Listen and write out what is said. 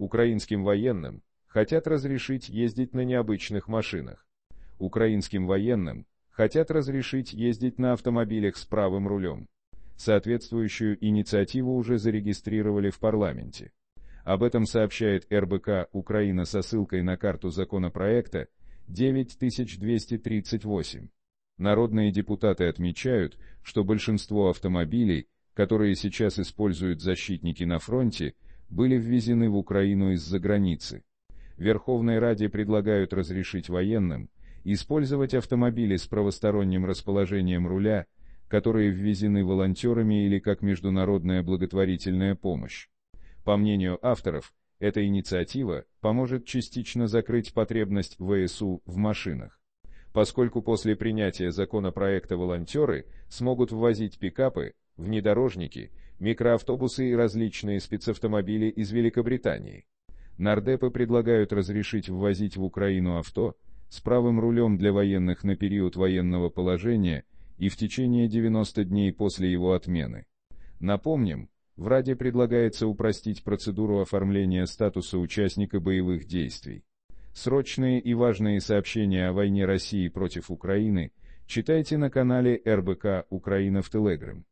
Украинским военным хотят разрешить ездить на необычных машинах. Украинским военным хотят разрешить ездить на автомобилях с правым рулем. Соответствующую инициативу уже зарегистрировали в парламенте. Об этом сообщает РБК «Украина» со ссылкой на карту законопроекта 9238. Народные депутаты отмечают, что большинство автомобилей, которые сейчас используют защитники на фронте, были ввезены в Украину из-за границы. Верховной Раде предлагают разрешить военным использовать автомобили с правосторонним расположением руля, которые ввезены волонтерами или как международная благотворительная помощь. По мнению авторов, эта инициатива поможет частично закрыть потребность ВСУ э в машинах. Поскольку после принятия законопроекта волонтеры смогут ввозить пикапы, внедорожники микроавтобусы и различные спецавтомобили из Великобритании. Нардепы предлагают разрешить ввозить в Украину авто с правым рулем для военных на период военного положения и в течение 90 дней после его отмены. Напомним, в Раде предлагается упростить процедуру оформления статуса участника боевых действий. Срочные и важные сообщения о войне России против Украины читайте на канале РБК «Украина» в Телеграм.